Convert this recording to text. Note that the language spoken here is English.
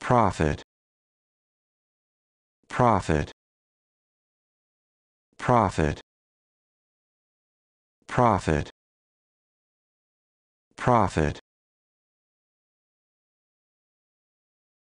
profit profit profit profit profit